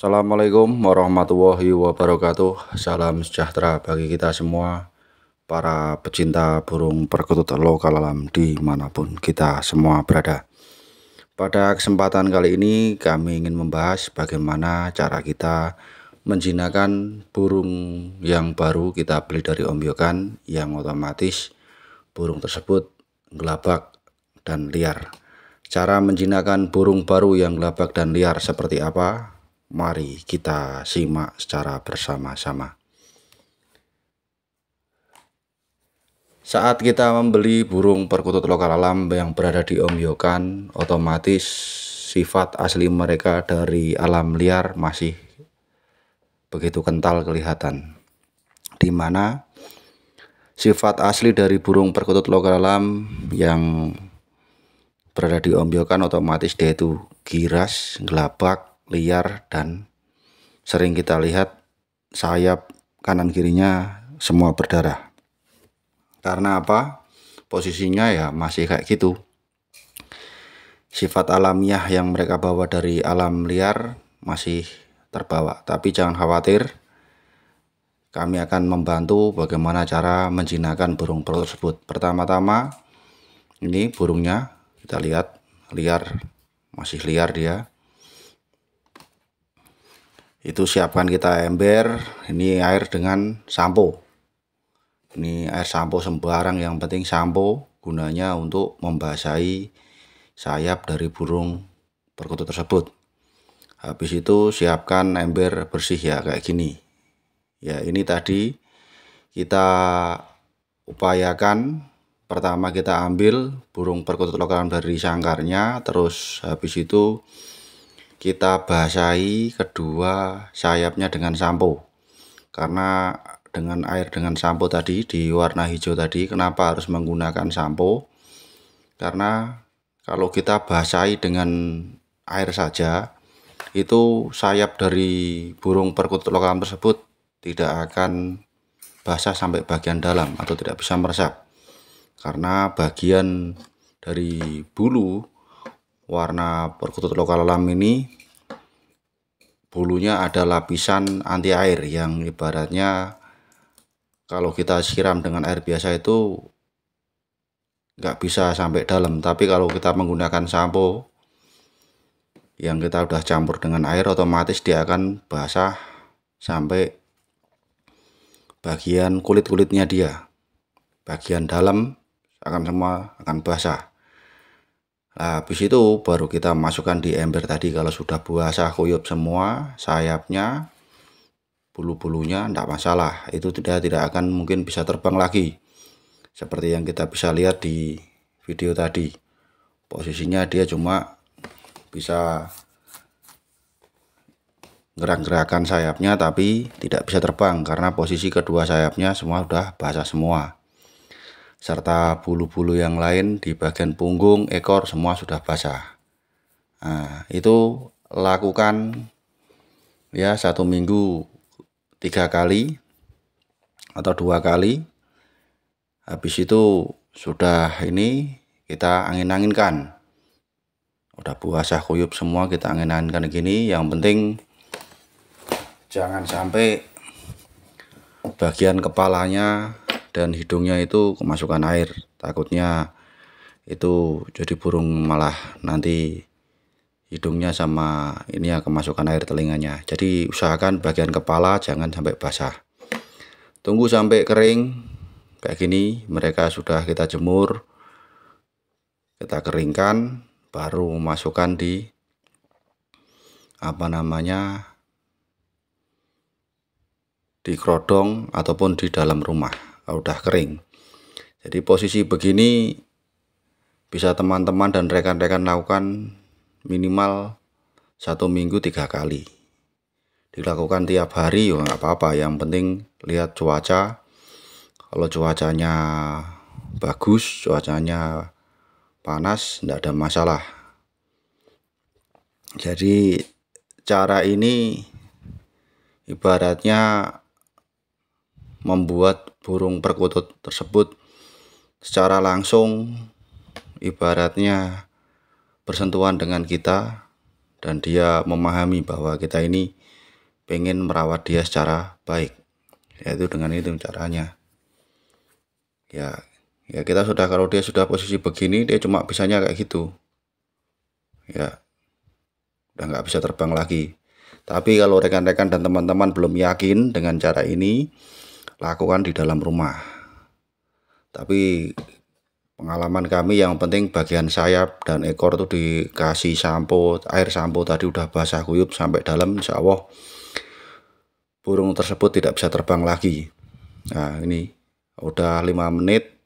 Assalamualaikum warahmatullahi wabarakatuh. Salam sejahtera bagi kita semua, para pecinta burung perkutut lokal alam dimanapun kita semua berada. Pada kesempatan kali ini, kami ingin membahas bagaimana cara kita menjinakkan burung yang baru kita beli dari Yokan yang otomatis burung tersebut gelabak dan liar. Cara menjinakkan burung baru yang gelabak dan liar seperti apa? Mari kita simak secara bersama-sama. Saat kita membeli burung perkutut lokal alam yang berada di Omyokan, otomatis sifat asli mereka dari alam liar masih begitu kental kelihatan. Di mana sifat asli dari burung perkutut lokal alam yang berada di Omyokan otomatis dia itu giras, gelabak, liar dan sering kita lihat sayap kanan kirinya semua berdarah. Karena apa? Posisinya ya masih kayak gitu. Sifat alamiah yang mereka bawa dari alam liar masih terbawa. Tapi jangan khawatir, kami akan membantu bagaimana cara menjinakkan burung perut tersebut. Pertama-tama, ini burungnya kita lihat liar, masih liar dia itu siapkan kita ember ini air dengan sampo ini air sampo sembarang yang penting sampo gunanya untuk membasahi sayap dari burung perkutut tersebut habis itu siapkan ember bersih ya kayak gini ya ini tadi kita upayakan pertama kita ambil burung perkutut lokal dari sangkarnya terus habis itu kita basahi kedua sayapnya dengan sampo karena dengan air dengan sampo tadi di warna hijau tadi kenapa harus menggunakan sampo karena kalau kita basahi dengan air saja itu sayap dari burung perkutut lokal tersebut tidak akan basah sampai bagian dalam atau tidak bisa meresap karena bagian dari bulu warna perkutut lokal alam ini bulunya ada lapisan anti air yang ibaratnya kalau kita siram dengan air biasa itu nggak bisa sampai dalam tapi kalau kita menggunakan sampo yang kita udah campur dengan air otomatis dia akan basah sampai bagian kulit-kulitnya dia bagian dalam akan semua akan basah Habis itu baru kita masukkan di ember tadi kalau sudah basah kuyup semua sayapnya bulu-bulunya tidak masalah itu tidak tidak akan mungkin bisa terbang lagi seperti yang kita bisa lihat di video tadi posisinya dia cuma bisa gerak-gerakan sayapnya tapi tidak bisa terbang karena posisi kedua sayapnya semua sudah basah semua serta bulu-bulu yang lain di bagian punggung, ekor semua sudah basah. Nah, itu lakukan ya satu minggu tiga kali atau dua kali. Habis itu sudah ini kita angin-anginkan. Udah puasa kuyup semua kita angin-anginkan gini. Yang penting jangan sampai bagian kepalanya dan hidungnya itu kemasukan air. Takutnya itu jadi burung malah nanti hidungnya sama ini ya kemasukan air telinganya. Jadi usahakan bagian kepala jangan sampai basah. Tunggu sampai kering kayak gini, mereka sudah kita jemur. Kita keringkan baru masukkan di apa namanya di krodong ataupun di dalam rumah kalau udah kering jadi posisi begini bisa teman-teman dan rekan-rekan lakukan minimal satu minggu tiga kali dilakukan tiap hari ya nggak apa-apa yang penting lihat cuaca kalau cuacanya bagus cuacanya panas tidak ada masalah jadi cara ini ibaratnya membuat burung perkutut tersebut secara langsung ibaratnya bersentuhan dengan kita dan dia memahami bahwa kita ini pengen merawat dia secara baik yaitu dengan itu caranya ya ya kita sudah kalau dia sudah posisi begini dia cuma bisanya kayak gitu ya udah nggak bisa terbang lagi tapi kalau rekan-rekan dan teman-teman belum yakin dengan cara ini lakukan di dalam rumah. Tapi pengalaman kami yang penting bagian sayap dan ekor itu dikasih sampo air sampo tadi udah basah kuyup sampai dalam insya Allah burung tersebut tidak bisa terbang lagi nah ini udah lima menit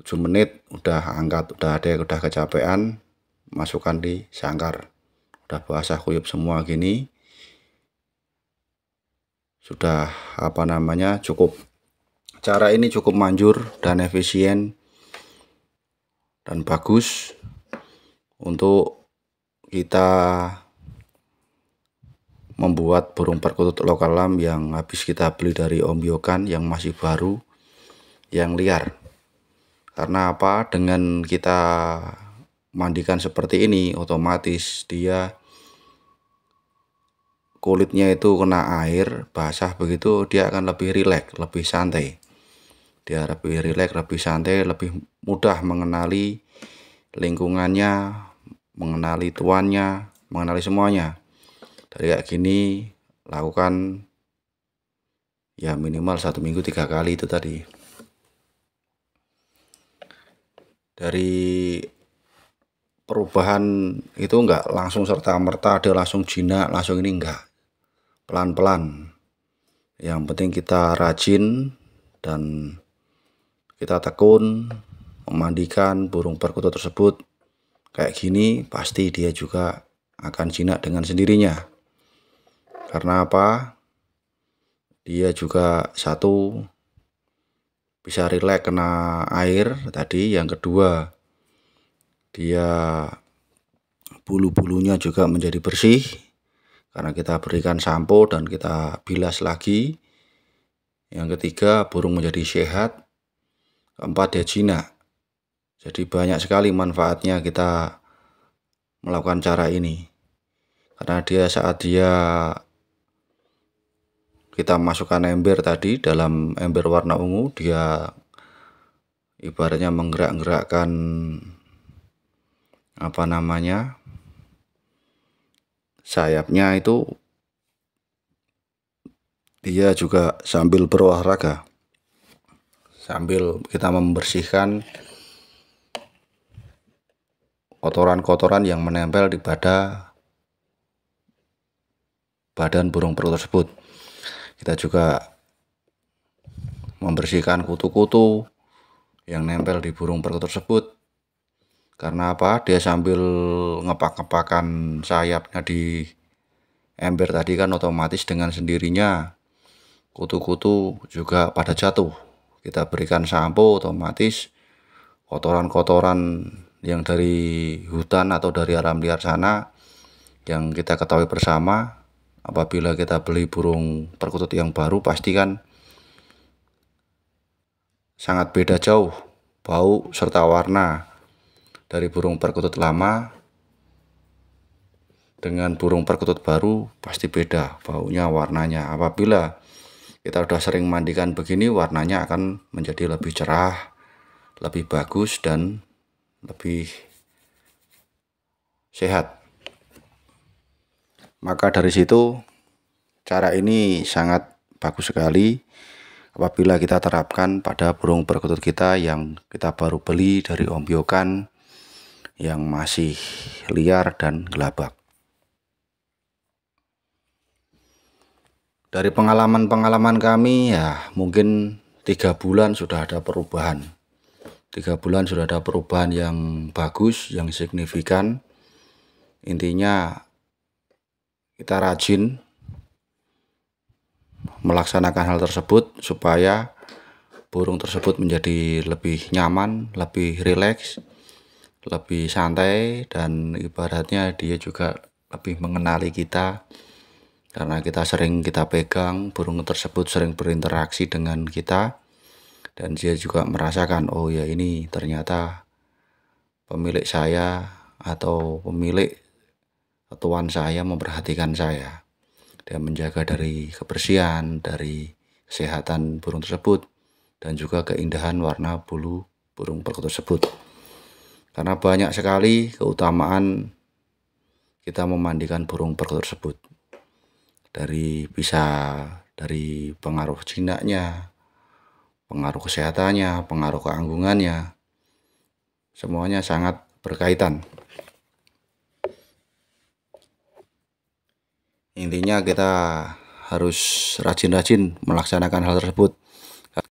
7 menit udah angkat udah ada udah kecapean masukkan di sangkar udah basah kuyup semua gini sudah apa namanya cukup cara ini cukup manjur dan efisien dan bagus untuk kita membuat burung perkutut lokal lam yang habis kita beli dari Om Yokan yang masih baru yang liar karena apa dengan kita mandikan seperti ini otomatis dia kulitnya itu kena air basah begitu dia akan lebih rileks lebih santai dia lebih rileks lebih santai lebih mudah mengenali lingkungannya mengenali tuannya mengenali semuanya dari kayak gini lakukan ya minimal satu minggu tiga kali itu tadi dari perubahan itu enggak langsung serta merta ada langsung jinak langsung ini enggak pelan-pelan yang penting kita rajin dan kita tekun memandikan burung perkutut tersebut kayak gini pasti dia juga akan jinak dengan sendirinya karena apa dia juga satu bisa rileks kena air tadi yang kedua dia bulu-bulunya juga menjadi bersih karena kita berikan sampo dan kita bilas lagi. Yang ketiga, burung menjadi sehat. Keempat, dia jinak. Jadi banyak sekali manfaatnya kita melakukan cara ini. Karena dia saat dia kita masukkan ember tadi dalam ember warna ungu, dia ibaratnya menggerak-gerakkan apa namanya sayapnya itu dia juga sambil berolahraga sambil kita membersihkan kotoran-kotoran yang menempel di pada badan burung perut tersebut kita juga membersihkan kutu-kutu yang nempel di burung perut tersebut karena apa dia sambil ngepak-ngepakan sayapnya di ember tadi kan otomatis dengan sendirinya kutu-kutu juga pada jatuh kita berikan sampo otomatis kotoran-kotoran yang dari hutan atau dari alam liar sana yang kita ketahui bersama apabila kita beli burung perkutut yang baru pastikan sangat beda jauh bau serta warna dari burung perkutut lama dengan burung perkutut baru pasti beda baunya warnanya apabila kita sudah sering mandikan begini warnanya akan menjadi lebih cerah lebih bagus dan lebih sehat maka dari situ cara ini sangat bagus sekali apabila kita terapkan pada burung perkutut kita yang kita baru beli dari ombiokan yang masih liar dan gelabak. Dari pengalaman-pengalaman kami ya mungkin tiga bulan sudah ada perubahan. Tiga bulan sudah ada perubahan yang bagus, yang signifikan. Intinya kita rajin melaksanakan hal tersebut supaya burung tersebut menjadi lebih nyaman, lebih rileks, lebih santai dan ibaratnya dia juga lebih mengenali kita karena kita sering kita pegang burung tersebut sering berinteraksi dengan kita dan dia juga merasakan oh ya ini ternyata pemilik saya atau pemilik tuan saya memperhatikan saya dan menjaga dari kebersihan dari kesehatan burung tersebut dan juga keindahan warna bulu burung perkutut tersebut. Karena banyak sekali keutamaan kita memandikan burung perkutut tersebut. Dari bisa dari pengaruh jinaknya, pengaruh kesehatannya, pengaruh keanggungannya. Semuanya sangat berkaitan. Intinya kita harus rajin-rajin melaksanakan hal tersebut